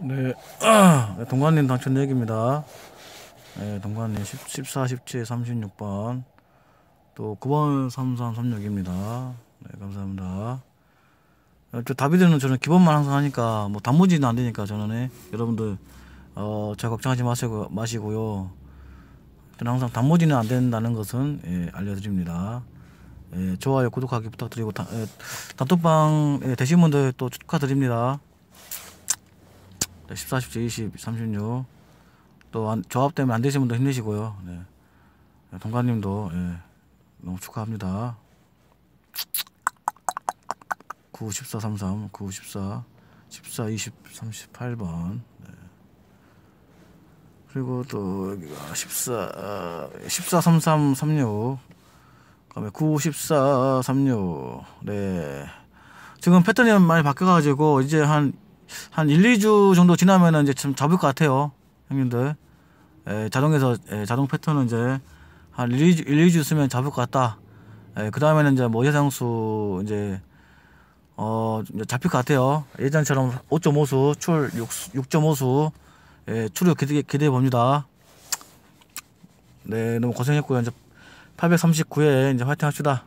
네, 아, 동관님 당첨 얘기입니다. 네, 동관님 10, 14, 17, 36번 또 9번 3336입니다. 네, 감사합니다. 어, 저 다비드는 저는 기본만 항상 하니까 뭐 단무지는 안 되니까 저는 네, 여러분들 어, 저 걱정하지 마시고, 마시고요. 저는 항상 단무지는 안 된다는 것은 예, 알려드립니다. 예, 좋아요, 구독하기 부탁드리고 단톡방 예, 되신 분들 또 축하드립니다. 14, 17, 20, 36. 또 안, 조합 때문에 안 되신 분도 힘내시고요. 네. 네 동가님도 예, 너무 축하합니다. 9, 14, 33, 9, 14, 14, 20, 38번. 네. 그리고 또 여기가 14, 14, 33, 36. 다음에 9, 14, 36. 네. 지금 패턴이 많이 바뀌어가지고 이제 한한 1, 2주 정도 지나면은 이제 좀 잡을 것 같아요. 형님들. 에, 예, 자동에서 에, 예, 자동 패턴은 이제 한 1, 2주, 1, 2주 쓰면 잡을 것 같다. 에, 예, 그 다음에는 이제 뭐 예상수 이제 어 이제 잡힐 것 같아요. 예전처럼 5.5수 출 6, 6.5수 예, 출력 기대, 기대해 봅니다. 네, 너무 고생했고요. 이제 839회 이제 화이팅 합시다.